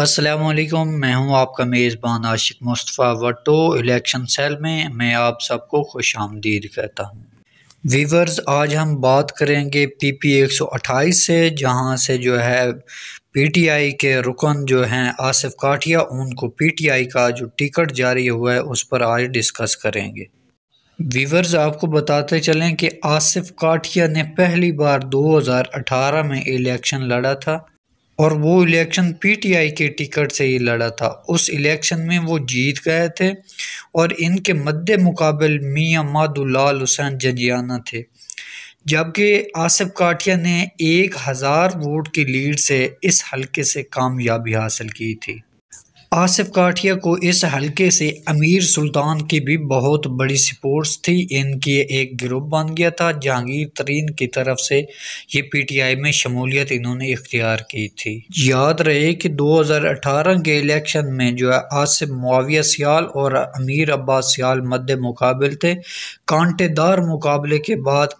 असलम मैं हूं आपका मेज़बान आशिक मुस्तफ़ा वटो इलेक्शन सेल में मैं आप सबको खुश आमदीद कहता हूं वीवर्स आज हम बात करेंगे पी पी एक सौ अट्ठाईस से जहां से जो है पी टी आई के रुकन जो हैं आसिफ काठिया उनको पी टी आई का जो टिकट जारी हुआ है उस पर आज डिस्कस करेंगे वीवर्स आपको बताते चलें कि आसिफ काठिया ने पहली बार 2018 में इलेक्शन लड़ा था और वो इलेक्शन पीटीआई के टिकट से ही लड़ा था उस इलेक्शन में वो जीत गए थे और इनके मद्दे मुकाबल मियाँ मादुलाल हुसैन जजियाना थे जबकि आसिफ काठिया ने एक हज़ार वोट की लीड से इस हलके से कामयाबी हासिल की थी आसिफ काठिया को इस हलके से अमीर सुल्तान की भी बहुत बड़ी सपोर्ट्स थी इनकी एक ग्रुप बन गया था जहांगीर तरीन की तरफ से ये पीटीआई में शमूलियत इन्होंने इख्तियार की थी याद रहे कि 2018 के इलेक्शन में जो है आसिफ मुआविया सियाल और अमीर अब्बास सियाल मद्दे मुकाबल थे कांटेदार मुकाबले के बाद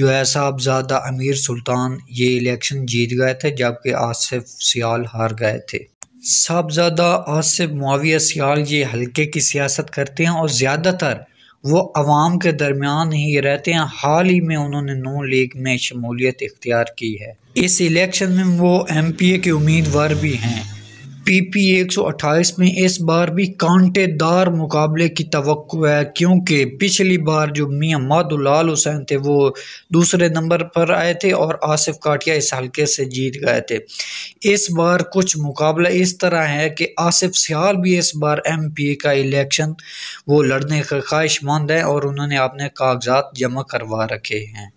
जो है साहबजादा अमीर सुल्तान ये इलेक्शन जीत गए थे जबकि आसिफ सियाल हार गए थे साहबजादा आसिफ माविया सियाल ये हल्के की सियासत करते हैं और ज़्यादातर वो आवाम के दरमियान ही रहते हैं हाल ही में उन्होंने नो लीग में शमूलियत इख्तियार की है इस इलेक्शन में वो एम पी ए के उम्मीदवार भी हैं पीपी 128 में इस बार भी कांटेदार मुकाबले की तो है क्योंकि पिछली बार जो मियाँ मादुलाल हुसैन थे वो दूसरे नंबर पर आए थे और आसिफ काटिया इस हल्के से जीत गए थे इस बार कुछ मुकाबला इस तरह है कि आसिफ सियाल भी इस बार एमपी का इलेक्शन वो लड़ने का ख्वाहिशमंद है और उन्होंने अपने कागजात जमा करवा रखे हैं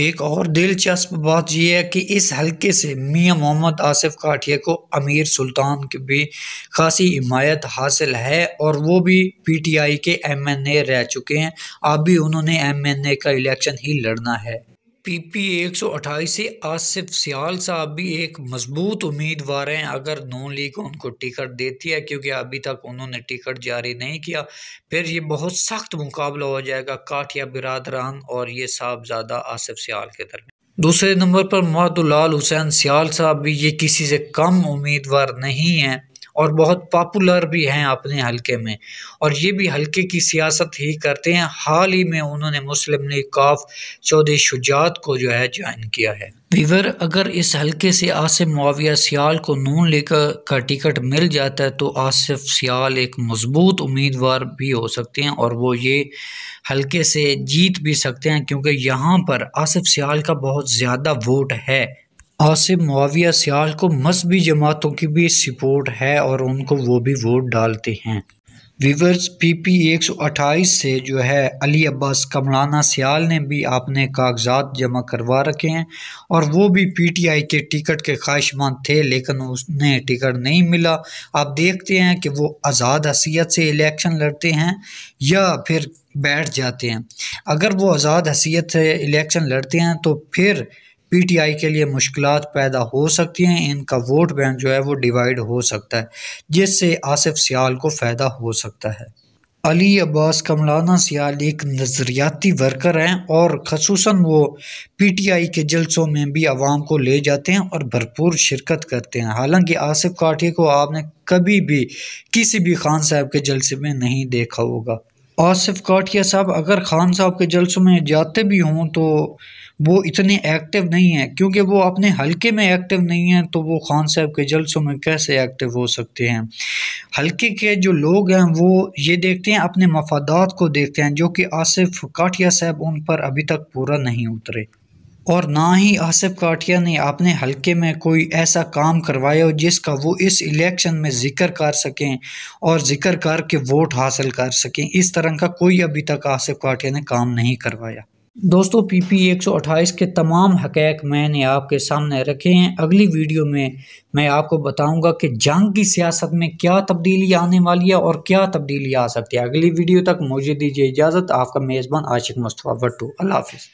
एक और दिलचस्प बात यह है कि इस हलके से मियाँ मोहम्मद आसिफ काठिया को अमीर सुल्तान की भी खासी हिमायत हासिल है और वो भी पीटीआई के एमएनए रह चुके हैं अब भी उन्होंने एमएनए का इलेक्शन ही लड़ना है पीपी 128 से आसिफ सियाल साहब भी एक मजबूत उम्मीदवार हैं अगर नून लीग उनको टिकट देती है क्योंकि अभी तक उन्होंने टिकट जारी नहीं किया फिर ये बहुत सख्त मुकाबला हो जाएगा काठिया बिरादरान और ये साहबजादा आसिफ सियाल के दरमियान दूसरे नंबर पर मातुलाल हुसैन सियाल साहब भी ये किसी से कम उम्मीदवार नहीं हैं और बहुत पॉपुलर भी हैं अपने हलके में और ये भी हलके की सियासत ही करते हैं हाल ही में उन्होंने मुस्लिम लीग काफ चौधरी शुजात को जो है ज्वाइन किया है वीवर अगर इस हलके से आसिफ मुआविया सियाल को नून लेकर का टिकट मिल जाता है तो आसिफ सियाल एक मजबूत उम्मीदवार भी हो सकते हैं और वो ये हलके से जीत भी सकते हैं क्योंकि यहाँ पर आसिफ सियाल का बहुत ज़्यादा वोट है आसिफ मुआविया सियाल को मजहबी जमातों की भी सपोर्ट है और उनको वो भी वोट डालते हैं वीवर्स पीपी 128 से जो है अली अब्बास कमलाना सियाल ने भी अपने कागजात जमा करवा रखे हैं और वो भी पीटीआई के टिकट के ख्वाहिशमंद थे लेकिन उसने टिकट नहीं मिला आप देखते हैं कि वो आज़ाद हसीियत से इलेक्शन लड़ते हैं या फिर बैठ जाते हैं अगर वो आज़ाद हसीियत से इलेक्शन लड़ते हैं तो फिर पीटीआई के लिए मुश्किल पैदा हो सकती हैं इनका वोट बैंक जो है वो डिवाइड हो सकता है जिससे आसिफ सियाल को फ़ायदा हो सकता है अली अब्बास कमलाना सियाल एक नज़रियाती वर्कर हैं और खसूस वो पी टी आई के जलसों में भी आवाम को ले जाते हैं और भरपूर शिरकत करते हैं हालांकि आसिफ काठी को आपने कभी भी किसी भी खान साहब के जलसे में नहीं देखा होगा आसिफ काठिया साहब अगर खान साहब के जलसों में जाते भी हों तो वो इतने एक्टिव नहीं हैं क्योंकि वो अपने हल्के में एक्टिव नहीं हैं तो वो खान साहब के जलसों में कैसे एक्टिव हो सकते हैं हल्के के जो लोग हैं वो ये देखते हैं अपने मफादात को देखते हैं जो कि आसिफ काठिया साहब उन पर अभी तक पूरा नहीं उतरे और ना ही आसिफ काठिया ने अपने हल्के में कोई ऐसा काम करवाया हो जिसका वो इस इलेक्शन में ज़िक्र कर सकें और ज़िक्र करके वोट हासिल कर सकें इस तरह का कोई अभी तक आसिफ काठिया ने काम नहीं करवाया दोस्तों पी पी एक सौ अट्ठाईस के तमाम हकैक मैंने आपके सामने रखे हैं अगली वीडियो में मैं आपको बताऊंगा कि जंग की सियासत में क्या तब्दीली आने वाली है और क्या तब्दीली आ सकती है अगली वीडियो तक मुझे दीजिए इजाज़त आपका मेज़बान आशिक मुस्तफ़ा भट्टू अल्लाह हाफिज़